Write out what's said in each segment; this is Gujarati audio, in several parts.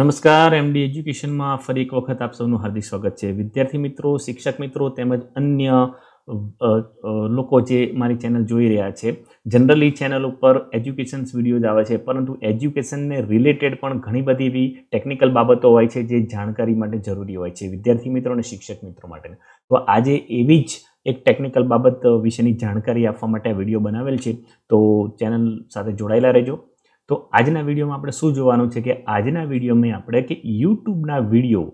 નમસ્કાર એમડી એજ્યુકેશનમાં ફરી એક વખત આપ સૌનું હાર્દિક સ્વાગત છે વિદ્યાર્થી મિત્રો શિક્ષક મિત્રો તેમજ અન્ય લોકો જે મારી ચેનલ જોઈ રહ્યા છે જનરલી ચેનલ ઉપર એજ્યુકેશન્સ વિડીયોઝ આવે છે પરંતુ એજ્યુકેશનને રિલેટેડ પણ ઘણી બધી એવી ટેકનિકલ બાબતો હોય છે જે જાણકારી માટે જરૂરી હોય છે વિદ્યાર્થી મિત્રો અને શિક્ષક મિત્રો માટે તો આજે એવી જ એક ટેકનિકલ બાબત વિશેની જાણકારી આપવા માટે આ વિડીયો બનાવેલ છે તો ચેનલ સાથે જોડાયેલા રહેજો તો આજના વિડીયોમાં આપણે શું જોવાનું છે કે આજના વિડીયોમાં આપણે કે યુટ્યુબના વિડીયો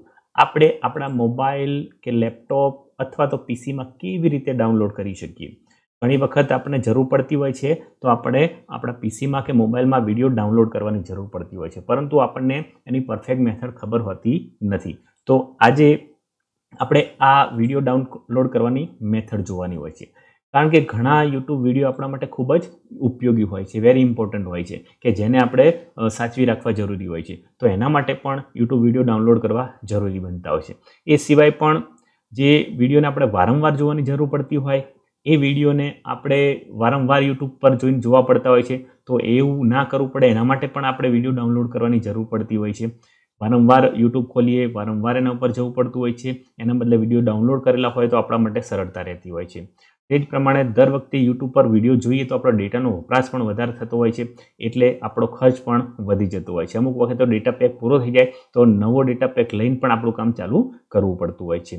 આપણે આપણા મોબાઈલ કે લેપટોપ અથવા તો પીસીમાં કેવી રીતે ડાઉનલોડ કરી શકીએ ઘણી વખત આપણને જરૂર પડતી હોય છે તો આપણે આપણા પીસીમાં કે મોબાઈલમાં વિડીયો ડાઉનલોડ કરવાની જરૂર પડતી હોય છે પરંતુ આપણને એની પરફેક્ટ મેથડ ખબર હોતી નથી તો આજે આપણે આ વિડીયો ડાઉનલોડ કરવાની મેથડ જોવાની હોય છે કારણ કે ઘણા યુટ્યુબ વિડીયો આપણા માટે ખૂબ જ ઉપયોગી હોય છે વેરી ઇમ્પોર્ટન્ટ હોય છે કે જેને આપણે સાચવી રાખવા જરૂરી હોય છે તો એના માટે પણ યુટ્યુબ વિડીયો ડાઉનલોડ કરવા જરૂરી બનતા હોય છે એ સિવાય પણ જે વિડીયોને આપણે વારંવાર જોવાની જરૂર પડતી હોય એ વિડીયોને આપણે વારંવાર યુટ્યુબ પર જોઈને જોવા પડતા હોય છે તો એવું ના કરવું પડે એના માટે પણ આપણે વિડીયો ડાઉનલોડ કરવાની જરૂર પડતી હોય છે વારંવાર યુટ્યુબ ખોલીએ વારંવાર એના ઉપર જવું પડતું હોય છે એના બદલે વિડીયો ડાઉનલોડ કરેલા હોય તો આપણા માટે સરળતા રહેતી હોય છે એ જ પ્રમાણે દર વખતે યુટ્યુબ પર વિડીયો જોઈએ તો આપણો ડેટાનો વપરાશ પણ વધારે થતો હોય છે એટલે આપણો ખર્ચ પણ વધી જતો હોય છે અમુક વખત તો ડેટા પેક પૂરો થઈ જાય તો નવો ડેટા પેક લઈને પણ આપણું કામ ચાલુ કરવું પડતું હોય છે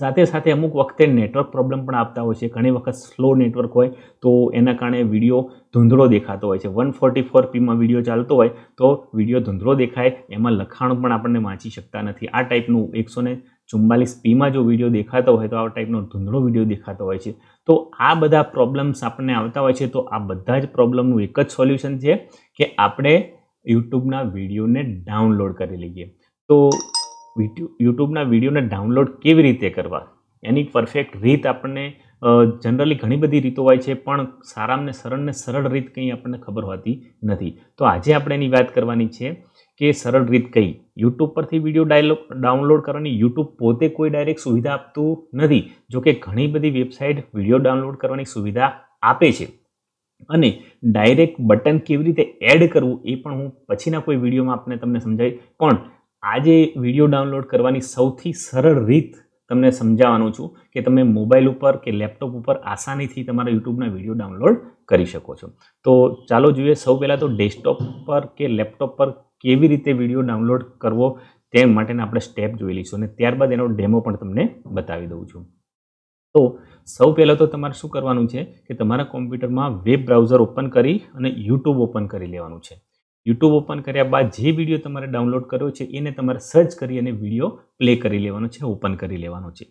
સાથે સાથે અમુક વખતે નેટવર્ક પ્રોબ્લેમ પણ આપતા હોય છે ઘણી વખત સ્લો નેટવર્ક હોય તો એના કારણે વિડીયો ધૂંધળો દેખાતો હોય છે વન ફોર્ટી ફોર પીમાં વિડીયો ચાલતો હોય તો વિડીયો ધૂંધળો દેખાય એમાં લખાણ પણ આપણને વાંચી શકતા નથી આ ટાઈપનું એકસો ચુમ્માલીસ પીમાં જો વિડીયો દેખાતો હોય તો આ ટાઈપનો ધૂંધળો વિડીયો દેખાતો હોય છે તો આ બધા પ્રોબ્લેમ્સ આપણને આવતા હોય છે તો આ બધા જ પ્રોબ્લેમનું એક જ સોલ્યુશન છે કે આપણે યુટ્યુબના વિડીયોને ડાઉનલોડ કરી લઈએ તો યુટ્યુબના વિડીયોને ડાઉનલોડ કેવી રીતે કરવા એની પરફેક્ટ રીત આપણને જનરલી ઘણી બધી રીતો હોય છે પણ સારામાં સરળને સરળ રીત કંઈ આપણને ખબર હોતી નથી તો આજે આપણે એની વાત કરવાની છે કે સરળ રીત કહી યુટ્યુબ પરથી વિડીયો ડાયલોગ ડાઉનલોડ કરવાની યુટ્યુબ પોતે કોઈ ડાયરેક્ટ સુવિધા આપતું નથી જોકે ઘણી બધી વેબસાઇટ વિડીયો ડાઉનલોડ કરવાની સુવિધા આપે છે અને ડાયરેક્ટ બટન કેવી રીતે એડ કરવું એ પણ હું પછીના કોઈ વિડીયોમાં આપને તમને સમજાવી પણ આજે વિડીયો ડાઉનલોડ કરવાની સૌથી સરળ રીત તમને સમજાવવાનો છું કે તમે મોબાઈલ ઉપર કે લેપટોપ ઉપર આસાનીથી તમારા યુટ્યુબના વિડીયો ડાઉનલોડ કરી શકો છો તો ચાલો જોઈએ સૌ પહેલાં તો ડેસ્કટોપ પર કે લેપટોપ પર કેવી રીતે વિડીયો ડાઉનલોડ કરવો તે માટેના આપણે સ્ટેપ જોઈ લઈશું અને ત્યારબાદ એનો ડેમો પણ તમને બતાવી દઉં છું તો સૌ પહેલાં તો તમારે શું કરવાનું છે કે તમારા કોમ્પ્યુટરમાં વેબ બ્રાઉઝર ઓપન કરી અને યુટ્યુબ ઓપન કરી લેવાનું છે યુટ્યુબ ઓપન કર્યા બાદ જે વિડીયો તમારે ડાઉનલોડ કર્યો છે એને તમારે સર્ચ કરી અને વિડીયો પ્લે કરી લેવાનો છે ઓપન કરી લેવાનો છે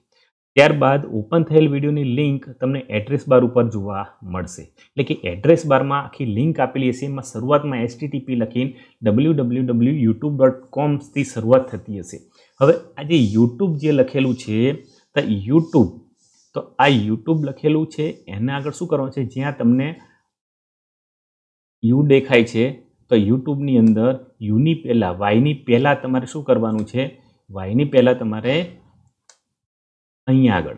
ત્યારબાદ ઓપન થયેલ વિડીયોની લિંક તમને એડ્રેસ બાર ઉપર જોવા મળશે એટલે કે એડ્રેસ બારમાં આખી લિંક આપેલી હશે એમાં શરૂઆતમાં એસ ટીટીપી લખીને W W W YouTube dot કોમથી શરૂઆત થતી હશે હવે આ જે યુટ્યુબ જે લખેલું છે તો યુટ્યુબ તો આ યુટ્યુબ લખેલું છે એને આગળ શું કરવાનું છે જ્યાં તમને યુ દેખાય છે તો યુટ્યુબની અંદર યુની પહેલાં વાયની પહેલાં તમારે શું કરવાનું છે વાયની પહેલાં તમારે અહીંયા આગળ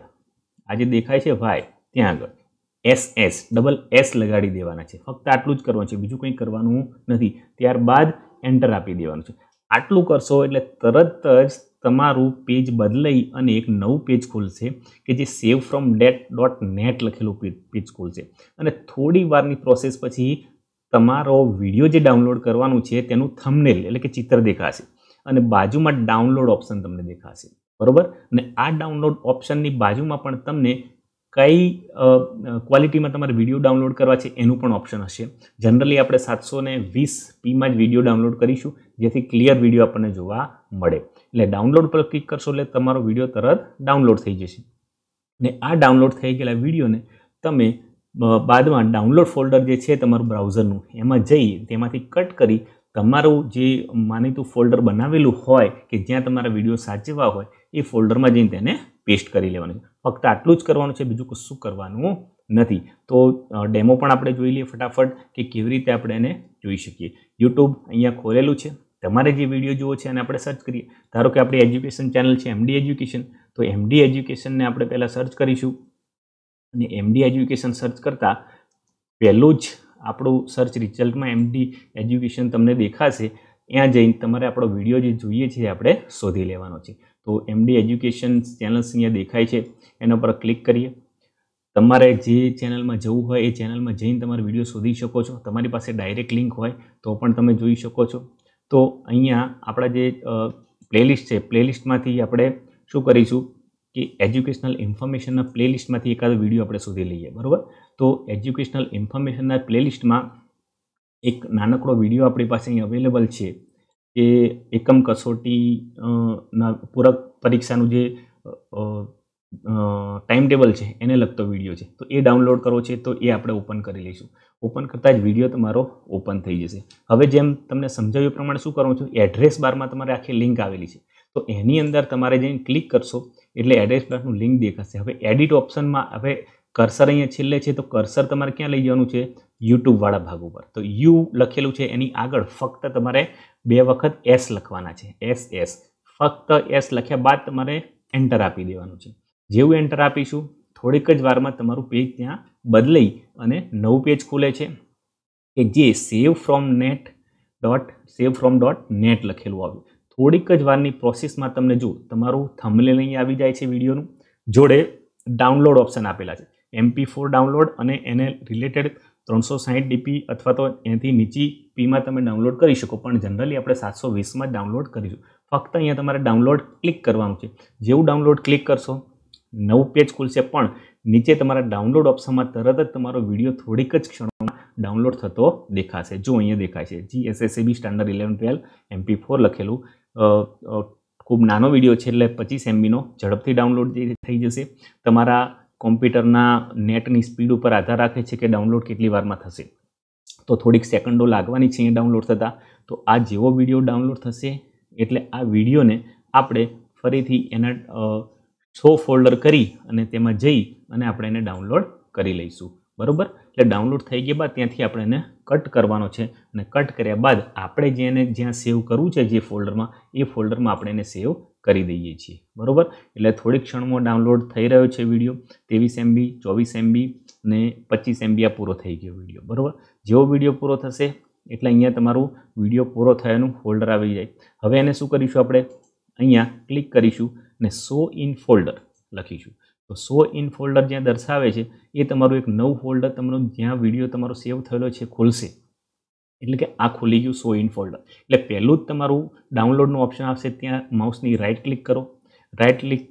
આ જે દેખાય છે વાય ત્યાં આગળ એસ એસ ડબલ એસ લગાડી દેવાના છે ફક્ત આટલું જ કરવાનું છે બીજું કંઈ કરવાનું નથી ત્યારબાદ એન્ટર આપી દેવાનું છે આટલું કરશો એટલે તરત જ તમારું પેજ બદલાઈ અને એક નવું પેજ ખોલશે કે જે save from date dot net લખેલું પેજ ખોલશે અને થોડી વારની પ્રોસેસ પછી તમારો વિડીયો જે ડાઉનલોડ કરવાનું છે તેનું થમનેલ એટલે કે ચિત્ર દેખાશે અને બાજુમાં ડાઉનલોડ ઓપ્શન તમને દેખાશે બરોબર અને આ ડાઉનલોડ ઓપ્શનની બાજુમાં પણ તમને કઈ ક્વોલિટીમાં તમારે વિડીયો ડાઉનલોડ કરવા છે એનું પણ ઓપ્શન હશે જનરલી આપણે સાતસો ને વીસ પીમાં જ વિડીયો ડાઉનલોડ કરીશું જેથી ક્લિયર વિડીયો આપણને જોવા મળે એટલે ડાઉનલોડ પર ક્લિક કરશો એટલે તમારો વિડીયો તરત ડાઉનલોડ થઈ જશે ને આ ડાઉનલોડ થઈ ગયેલા વિડીયોને તમે બાદમાં ડાઉનલોડ ફોલ્ડર જે છે તમારું બ્રાઉઝરનું એમાં જઈ તેમાંથી કટ કરી તમારું જે માનીતું ફોલ્ડર બનાવેલું હોય કે જ્યાં તમારા વિડીયો સાચવવા હોય એ ફોલ્ડરમાં જઈને તેને પેસ્ટ કરી લેવાનું છે ફક્ત આટલું જ કરવાનું છે બીજું કશું કરવાનું નથી તો ડેમો પણ આપણે જોઈ લઈએ ફટાફટ કે કેવી રીતે આપણે એને જોઈ શકીએ યુટ્યુબ અહીંયા ખોલેલું છે તમારે જે વિડીયો જોવો છે અને આપણે સર્ચ કરીએ ધારો કે આપણી એજ્યુકેશન ચેનલ છે એમડી એજ્યુકેશન તો એમડી એજ્યુકેશનને આપણે પહેલાં સર્ચ કરીશું અને એમડી એજ્યુકેશન સર્ચ કરતાં પહેલું જ આપણું સર્ચ રિઝલ્ટમાં એમડી એજ્યુકેશન તમને દેખાશે ત્યાં જઈને તમારે આપણો વિડીયો જે જોઈએ છે આપણે શોધી લેવાનો છે તો એમડી એજ્યુકેશન ચેનલ્સ અહીંયા દેખાય છે એના પર ક્લિક કરીએ તમારે જે ચેનલમાં જવું હોય એ ચેનલમાં જઈને તમારે વિડીયો શોધી શકો છો તમારી પાસે ડાયરેક્ટ લિંક હોય તો પણ તમે જોઈ શકો છો તો અહીંયા આપણા જે પ્લેલિસ્ટ છે પ્લેલિસ્ટમાંથી આપણે શું કરીશું કે એજ્યુકેશનલ ઇન્ફોર્મેશનના પ્લેલિસ્ટમાંથી એકાદો વિડીયો આપણે શોધી લઈએ બરાબર તો એજ્યુકેશનલ ઇન્ફોર્મેશનના પ્લેલિસ્ટમાં એક નાનકડો વિડીયો આપણી પાસે અહીં અવેલેબલ છે કે એકમ કસોટી ના પૂરક પરીક્ષાનું જે ટાઈમ ટેબલ છે એને લગતો વિડીયો છે તો એ ડાઉનલોડ કરવો છે તો એ આપણે ઓપન કરી લઈશું ઓપન કરતાં જ વિડીયો તમારો ઓપન થઈ જશે હવે જેમ તમને સમજાવ્યું પ્રમાણે શું કરવું છું એડ્રેસ બારમાં તમારે આખી લિંક આવેલી છે તો એની અંદર તમારે જઈને ક્લિક કરશો એટલે એડ્રેસ બારનું લિંક દેખાશે હવે એડિટ ઓપ્શનમાં હવે કર્સર અહીંયા છેલ્લે છે તો કર્સર તમારે ક્યાં લઈ જવાનું છે યુટ્યુબવાળા ભાગ ઉપર તો યુ લખેલું છે એની આગળ ફક્ત તમારે બે વખત એસ લખવાના છે એસ એસ ફક્ત એસ લખ્યા બાદ તમારે એન્ટર આપી દેવાનું છે જેવું એન્ટર આપીશું થોડીક જ વારમાં તમારું પેજ ત્યાં બદલાઈ અને નવું પેજ ખુલે છે કે જે save from net dot save from dot net લખેલું આવ્યું થોડીક જ વારની પ્રોસેસમાં તમને જો તમારું થંબનેલ અહીં આવી જાય છે વિડીયોનું જોડે ડાઉનલોડ ઓપ્શન આપેલા છે એમપી ફોર ડાઉનલોડ અને એને રિલેટેડ ત્રણસો સાહીઠ ડીપી અથવા તો એનાથી નીચી પીમાં તમે ડાઉનલોડ કરી શકો પણ જનરલી આપણે સાતસો વીસમાં ડાઉનલોડ કરીશું ફક્ત અહીંયા તમારે ડાઉનલોડ ક્લિક કરવાનું છે જેવું ડાઉનલોડ ક્લિક કરશો નવું પેજ ખુલશે પણ નીચે તમારા ડાઉનલોડ ઓપ્શનમાં તરત જ તમારો વિડીયો થોડીક જ ક્ષણોમાં ડાઉનલોડ થતો દેખાશે જો અહીંયા દેખાય છે G G S S A B standard eleven twelve MP four લખેલું ખૂબ નાનો વિડીયો છે એટલે પચીસ એમબીનો ઝડપથી ડાઉનલોડ થઈ જશે તમારા કોમ્પ્યુટરના નેટની સ્પીડ ઉપર આધાર રાખે છે કે ડાઉનલોડ કેટલી વારમાં થશે તો થોડીક સેકન્ડો લાગવાની છે એ ડાઉનલોડ થતાં તો આ જેવો વિડીયો ડાઉનલોડ થશે એટલે આ વિડીયોને આપણે ફરીથી એના શો ફોલ્ડર કરી અને તેમાં જઈ અને આપણે એને ડાઉનલોડ કરી લઈશું બરાબર એટલે ડાઉનલોડ થઈ ગયા બાદ ત્યાંથી આપણે એને કટ કરવાનો છે અને કટ કર્યા બાદ આપણે જે એને જ્યાં સેવ કરવું છે જે ફોલ્ડરમાં એ ફોલ્ડરમાં આપણે એને સેવ કરી દઈએ છીએ બરાબર એટલે થોડીક ક્ષણમાં ડાઉનલોડ થઈ રહ્યો છે વિડીયો ત્રેવીસ એમબી ચોવીસ એમબી ને પચીસ એમબી આ પૂરો થઈ ગયો વિડીયો બરાબર જેવો વિડીયો પૂરો થશે એટલે અહીંયા તમારું વિડીયો પૂરો થયાનું ફોલ્ડર આવી જાય હવે એને શું કરીશું આપણે અહીંયા ક્લિક કરીશું અને સો ઇન ફોલ્ડર લખીશું તો સો ઇન ફોલ્ડર જ્યાં દર્શાવે છે એ તમારું એક નવું ફોલ્ડર તમારો જ્યાં વિડીયો તમારો સેવ થયેલો છે ખુલશે એટલે કે આ ખુલી ગયું સો ઇન ફોલ્ડર એટલે પહેલું જ તમારું ડાઉનલોડનું ઓપ્શન આવશે ત્યાં માઉસની રાઇટ ક્લિક કરો રાઇટ ક્લિક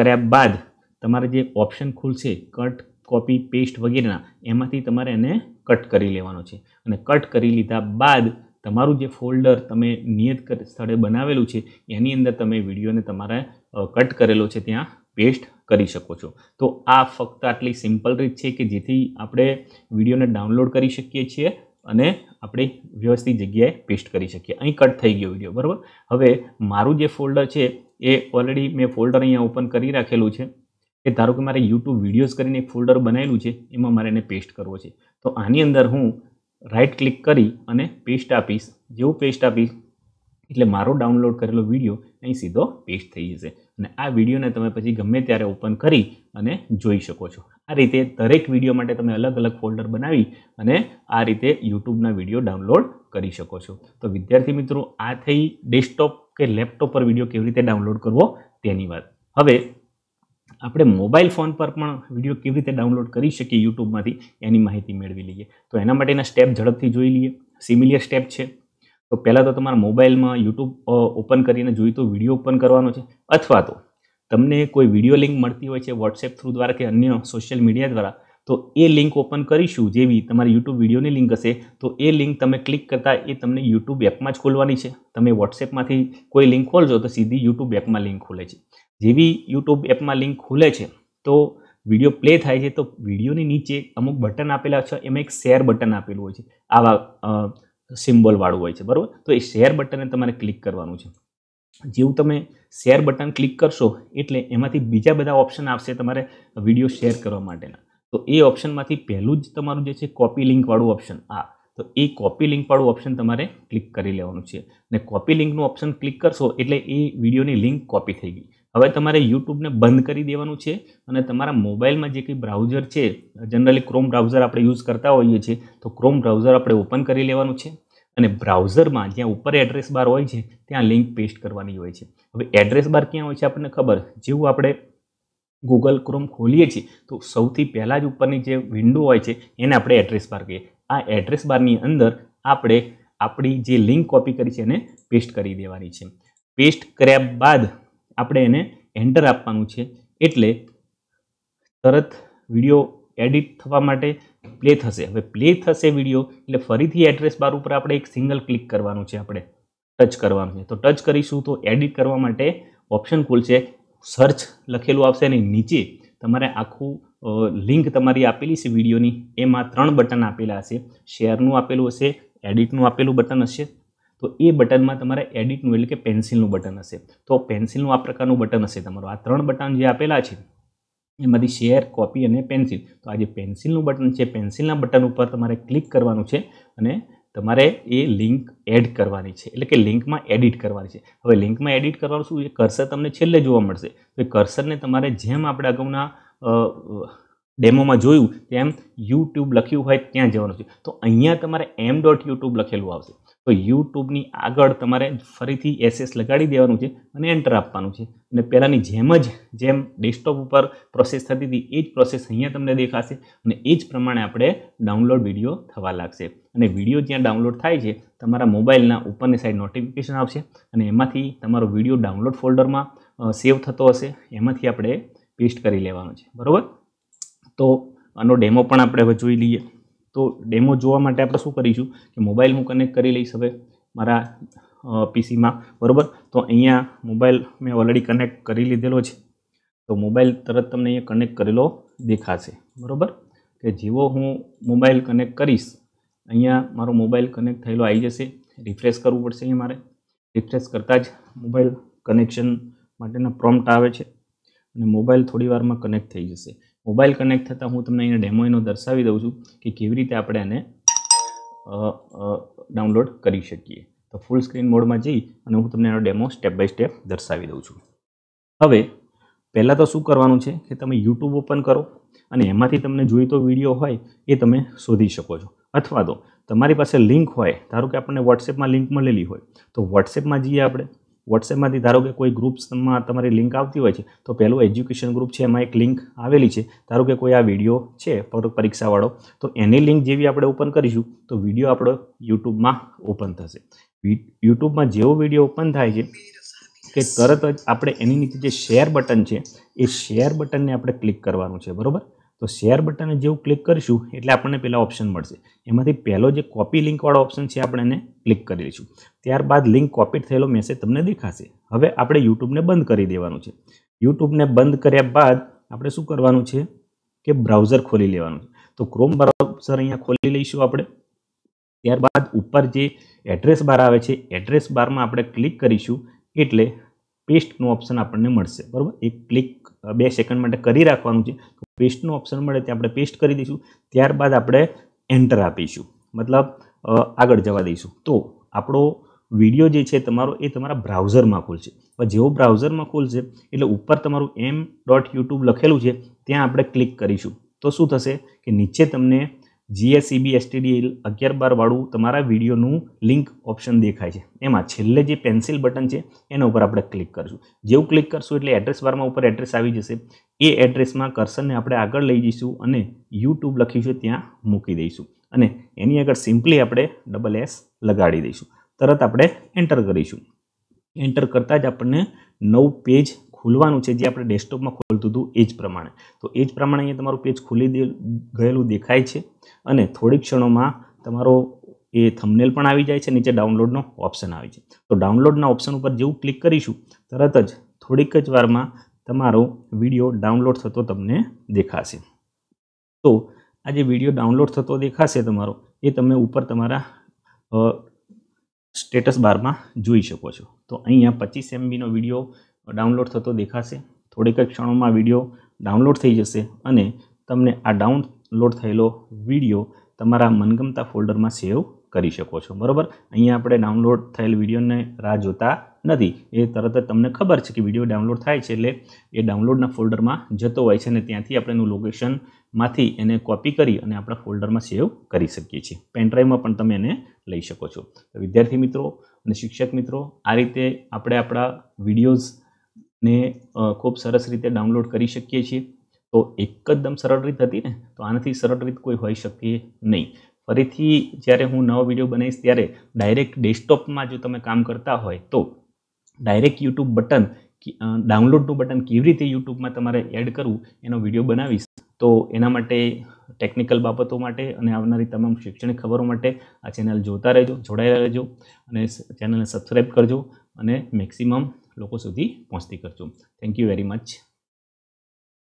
કર્યા બાદ તમારે જે ઓપ્શન ખુલશે કટ કોપી પેસ્ટ વગેરેના એમાંથી તમારે એને કટ કરી લેવાનો છે અને કટ કરી લીધા બાદ તમારું જે ફોલ્ડર તમે નિયત સ્થળે બનાવેલું છે એની અંદર તમે વિડીયોને તમારે કટ કરેલો છે ત્યાં પેસ્ટ કરી શકો છો તો આ ફક્ત આટલી સિમ્પલ રીત છે કે જેથી આપણે વિડીયોને ડાઉનલોડ કરી શકીએ છીએ અને આપણે વ્યવસ્થિત જગ્યાએ પેસ્ટ કરી શકીએ અહીં કટ થઈ ગયો વિડીયો બરાબર હવે મારું જે ફોલ્ડર છે એ ઓલરેડી મેં ફોલ્ડર અહીંયા ઓપન કરી રાખેલું છે કે ધારો કે મારે યુટ્યુબ વિડીયોઝ કરીને એક ફોલ્ડર બનાવેલું છે એમાં મારે એને પેસ્ટ કરવો છે તો આની અંદર હું રાઇટ ક્લિક કરી અને પેસ્ટ આપીશ જેવું પેસ્ટ આપીશ એટલે મારો ડાઉનલોડ કરેલો વિડીયો અહીં સીધો પેસ્ટ થઈ જશે અને આ વિડીયોને તમે પછી ગમે ત્યારે ઓપન કરી અને જોઈ શકો છો આ રીતે દરેક વિડીયો માટે તમે અલગ અલગ ફોલ્ડર બનાવી અને આ રીતે યુટ્યુબના વિડીયો ડાઉનલોડ કરી શકો છો તો વિદ્યાર્થી મિત્રો આ થઈ ડેસ્કટોપ કે લેપટોપ પર વિડીયો કેવી રીતે ડાઉનલોડ કરવો તેની વાત હવે આપણે મોબાઈલ ફોન પર પણ વિડીયો કેવી રીતે ડાઉનલોડ કરી શકીએ યુટ્યુબમાંથી એની માહિતી મેળવી લઈએ તો એના માટેના સ્ટેપ ઝડપથી જોઈ લઈએ સિમિલિયર સ્ટેપ છે તો પહેલાં તો તમારા મોબાઈલમાં યુટ્યુબ ઓપન કરીને જોઈ તો વિડીયો ઓપન કરવાનો છે અથવા તો તમને કોઈ વિડીયો લિંક મળતી હોય છે વોટ્સએપ થ્રુ દ્વારા કે અન્ય સોશિયલ મીડિયા દ્વારા તો એ લિંક ઓપન કરીશું જેવી તમારી યુટ્યુબ વિડીયોની લિંક હશે તો એ લિંક તમે ક્લિક કરતાં એ તમને યુટ્યુબ એપમાં જ ખોલવાની છે તમે વોટ્સએપમાંથી કોઈ લિંક ખોલજો તો સીધી યુટ્યુબ એપમાં લિંક ખુલે છે જેવી યુટ્યુબ એપમાં લિંક ખુલે છે તો વિડીયો પ્લે થાય છે તો વિડીયોની નીચે અમુક બટન આપેલા છે એમાં એક શેર બટન આપેલું હોય છે આવા સિમ્બોલવાળું હોય છે બરાબર તો એ શેર બટનને તમારે ક્લિક કરવાનું છે જેવું તમે શેર બટન ક્લિક કરશો એટલે એમાંથી બીજા બધા ઓપ્શન આવશે તમારે વિડીયો શેર કરવા માટેના તો એ ઓપ્શનમાંથી પહેલું જ તમારું જે છે કોપી લિંકવાળું ઓપ્શન આ તો એ કોપી લિંકવાળું ઓપ્શન તમારે ક્લિક કરી લેવાનું છે અને કોપી લિંકનું ઓપ્શન ક્લિક કરશો એટલે એ વિડીયોની લિંક કોપી થઈ ગઈ હવે તમારે યુટ્યુબને બંધ કરી દેવાનું છે અને તમારા મોબાઈલમાં જે કંઈ બ્રાઉઝર છે જનરલી ક્રોમ બ્રાઉઝર આપણે યુઝ કરતા હોઈએ છીએ તો ક્રોમ બ્રાઉઝર આપણે ઓપન કરી લેવાનું છે અને બ્રાઉઝરમાં જ્યાં ઉપર એડ્રેસ બાર હોય છે ત્યાં લિંક પેસ્ટ કરવાની હોય છે હવે એડ્રેસ બાર ક્યાં હોય છે આપણને ખબર જેવું આપણે ગૂગલ ક્રોમ ખોલીએ છીએ તો સૌથી પહેલાં જ ઉપરની જે વિન્ડો હોય છે એને આપણે એડ્રેસ બાર કહીએ આ એડ્રેસ બારની અંદર આપણે આપણી જે લિંક કોપી કરી છે એને પેસ્ટ કરી દેવાની છે પેસ્ટ કર્યા બાદ આપણે એને એન્ટર આપવાનું છે એટલે તરત વિડીયો એડિટ થવા માટે પ્લે થશે હવે પ્લે થશે વિડીયો એટલે ફરીથી એડ્રેસ બાર ઉપર આપણે એક સિંગલ ક્લિક કરવાનું છે આપણે ટચ કરવાનું છે તો ટચ કરીશું તો એડિટ કરવા માટે ઓપ્શન છે સર્ચ લખેલું આવશે અને નીચે તમારે આખું લિંક તમારી આપેલી છે વિડીયોની એમાં ત્રણ બટન આપેલા હશે શેરનું આપેલું હશે એડિટનું આપેલું બટન હશે તો એ બટનમાં તમારે એડિટનું એટલે કે પેન્સિલનું બટન હશે તો પેન્સિલનું આ પ્રકારનું બટન હશે તમારું આ ત્રણ બટન જે આપેલા છે એમાંથી શેર કોપી અને પેન્સિલ તો આ જે પેન્સિલનું બટન છે પેન્સિલના બટન ઉપર તમારે ક્લિક કરવાનું છે અને તમારે એ લિંક એડ કરવાની છે એટલે કે લિંકમાં એડિટ કરવાની છે હવે લિંકમાં એડિટ કરવાનું શું એ કર્સર તમને છેલ્લે જોવા મળશે તો એ કર્સરને તમારે જેમ આપણે અગાઉના ડેમોમાં જોયું તેમ યુટ્યુબ લખ્યું હોય ત્યાં જવાનું છે તો અહીંયા તમારે એમ ડોટ યુટ્યુબ લખેલું આવશે તો યુટ્યુબની આગળ તમારે ફરીથી એસેસ લગાડી દેવાનું છે અને એન્ટર આપવાનું છે અને પહેલાંની જેમ જ જેમ ડેસ્કટોપ ઉપર પ્રોસેસ થતી હતી એ જ પ્રોસેસ અહીંયા તમને દેખાશે અને એ જ પ્રમાણે આપણે ડાઉનલોડ વિડીયો થવા લાગશે અને વિડીયો જ્યાં ડાઉનલોડ થાય છે તમારા મોબાઈલના ઉપરની સાઈડ નોટિફિકેશન આવશે અને એમાંથી તમારો વિડીયો ડાઉનલોડ ફોલ્ડરમાં સેવ થતો હશે એમાંથી આપણે પેસ્ટ કરી લેવાનો છે બરાબર તો આનો ડેમો પણ આપણે હવે જોઈ લઈએ તો ડેમો જોવા માટે આપણે શું કરીશું કે મોબાઈલ હું કનેક્ટ કરી લઈશ હવે મારા પીસીમાં બરાબર તો અહીંયા મોબાઈલ મેં ઓલરેડી કનેક્ટ કરી લીધેલો છે તો મોબાઈલ તરત તમને અહીંયા કનેક્ટ કરેલો દેખાશે બરાબર કે જેવો હું મોબાઈલ કનેક્ટ કરીશ અહીંયા મારો મોબાઈલ કનેક્ટ થયેલો આવી જશે રિફ્રેશ કરવું પડશે અહીંયા મારે રિફ્રેશ કરતાં જ મોબાઈલ કનેક્શન માટેના પ્રોમ્પ્ટ આવે છે અને મોબાઈલ થોડી વારમાં કનેક્ટ થઈ જશે મોબાઈલ કનેક્ટ થતાં હું તમને અહીંયા ડેમો એનો દર્શાવી દઉં છું કે કેવી રીતે આપણે આને ડાઉનલોડ કરી શકીએ તો ફૂલ સ્ક્રીન મોડમાં જઈ અને હું તમને એનો ડેમો સ્ટેપ બાય સ્ટેપ દર્શાવી દઉં છું હવે પહેલાં તો શું કરવાનું છે કે તમે યુટ્યુબ ઓપન કરો અને એમાંથી તમને જોઈતો વિડીયો હોય એ તમે શોધી શકો છો અથવા તો તમારી પાસે લિંક હોય ધારો કે આપણને વોટ્સએપમાં લિંક મળેલી હોય તો વોટ્સએપમાં જઈએ આપણે વોટ્સએપમાંથી ધારો કે કોઈ ગ્રુપ્સમાં તમારી લિંક આવતી હોય છે તો પહેલું એજ્યુકેશન ગ્રુપ છે એમાં એક લિંક આવેલી છે ધારો કે કોઈ આ વિડીયો છે પરીક્ષાવાળો તો એની લિંક જેવી આપણે ઓપન કરીશું તો વિડીયો આપણો યુટ્યુબમાં ઓપન થશે યુટ્યુબમાં જેવો વિડીયો ઓપન થાય છે કે તરત જ આપણે એની નીચે જે શેર બટન છે એ શેર બટનને આપણે ક્લિક કરવાનું છે બરાબર તો શેર બટન જેવું ક્લિક કરીશું એટલે આપણને પેલા ઓપ્શન મળશે એમાંથી પહેલો જે કોપી લિંકવાળો ઓપ્શન છે આપણે એને ક્લિક કરી લઈશું ત્યારબાદ લિંક કોપી થયેલો મેસેજ તમને દેખાશે હવે આપણે યુટ્યુબને બંધ કરી દેવાનું છે યુટ્યુબને બંધ કર્યા બાદ આપણે શું કરવાનું છે કે બ્રાઉઝર ખોલી લેવાનું છે તો ક્રોમ બ્રાઉઝર અહીંયા ખોલી લઈશું આપણે ત્યારબાદ ઉપર જે એડ્રેસ બાર આવે છે એડ્રેસ બારમાં આપણે ક્લિક કરીશું એટલે પેસ્ટનું ઓપ્શન આપણને મળશે બરાબર એક ક્લિક બે સેકન્ડ માટે કરી રાખવાનું છે પેસ્ટનું ઓપ્શન મળે ત્યાં આપણે પેસ્ટ કરી દઈશું ત્યારબાદ આપણે એન્ટર આપીશું મતલબ આગળ જવા દઈશું તો આપણો વિડીયો જે છે તમારો એ તમારા બ્રાઉઝરમાં ખુલશે જેવો બ્રાઉઝરમાં ખુલશે એટલે ઉપર તમારું એમ ડોટ યુટ્યુબ લખેલું છે ત્યાં આપણે ક્લિક કરીશું તો શું થશે કે નીચે તમને જીએસસીબી એસટીડી e અગિયાર બાર વાળું તમારા વિડીયોનું લિંક ઓપ્શન દેખાય છે એમાં છેલ્લે જે પેન્સિલ બટન છે એના ઉપર આપણે ક્લિક કરીશું જેવું ક્લિક કરશું એટલે એડ્રેસ બારમાં ઉપર એડ્રેસ આવી જશે એ એડ્રેસમાં કર્સનને આપણે આગળ લઈ જઈશું અને યુટ્યુબ લખીશું ત્યાં મૂકી દઈશું અને એની આગળ સિમ્પલી આપણે ડબલ એસ લગાડી દઈશું તરત આપણે એન્ટર કરીશું એન્ટર કરતાં જ આપણને નવું પેજ ખુલવાનું છે જે આપણે ડેસ્કટોપમાં ખોલતું હતું એ જ પ્રમાણે તો એ જ પ્રમાણે અહીંયા તમારું પેજ ખુલી ગયેલું દેખાય છે અને થોડી ક્ષણોમાં તમારો એ થમનેલ પણ આવી જાય છે નીચે ડાઉનલોડનો ઓપ્શન આવે છે તો ડાઉનલોડના ઓપ્શન ઉપર જેવું ક્લિક કરીશું તરત જ થોડીક જ વારમાં તમારો વિડીયો ડાઉનલોડ થતો તમને દેખાશે તો આ જે વિડીયો ડાઉનલોડ થતો દેખાશે તમારો એ તમે ઉપર તમારા સ્ટેટસ બારમાં જોઈ શકો છો તો અહીંયા પચીસ એમબીનો વિડીયો ડાઉનલોડ થતો દેખાશે થોડીક ક્ષણોમાં વિડીયો ડાઉનલોડ થઈ જશે અને તમને આ ડાઉનલોડ થયેલો વિડીયો તમારા મનગમતા ફોલ્ડરમાં સેવ કરી શકો છો બરાબર અહીંયા આપણે ડાઉનલોડ થયેલ વિડીયોને રાહ જોતા નથી એ તરત જ તમને ખબર છે કે વિડીયો ડાઉનલોડ થાય છે એટલે એ ડાઉનલોડના ફોલ્ડરમાં જતો હોય છે અને ત્યાંથી આપણે એનું લોકેશનમાંથી એને કોપી કરી અને આપણા ફોલ્ડરમાં સેવ કરી શકીએ છીએ પેનડ્રાઈવમાં પણ તમે એને લઈ શકો છો વિદ્યાર્થી મિત્રો અને શિક્ષક મિત્રો આ રીતે આપણે આપણા વિડીયોઝ ને ખૂબ સરસ રીતે ડાઉનલોડ કરી શકીએ છીએ તો એકદમ સરળ રીત હતી ને તો આનાથી સરળ રીત કોઈ હોઈ શકે નહીં ફરીથી જ્યારે હું નવો વિડીયો બનાવીશ ત્યારે ડાયરેક્ટ ડેસ્કટોપમાં જો તમે કામ કરતા હોય તો ડાયરેક્ટ યુટ્યુબ બટન ડાઉનલોડનું બટન કેવી રીતે યુટ્યુબમાં તમારે એડ કરવું એનો વિડીયો બનાવીશ તો એના માટે ટેકનિકલ બાબતો માટે અને આવનારી તમામ શૈક્ષણિક ખબરો માટે આ ચેનલ જોતા રહેજો જોડાયેલા રહેજો અને ચેનલને સબસ્ક્રાઈબ કરજો અને મેક્સિમમ લોકો સુધી પહોંચતી કરજો થેન્ક યુ વેરી મચ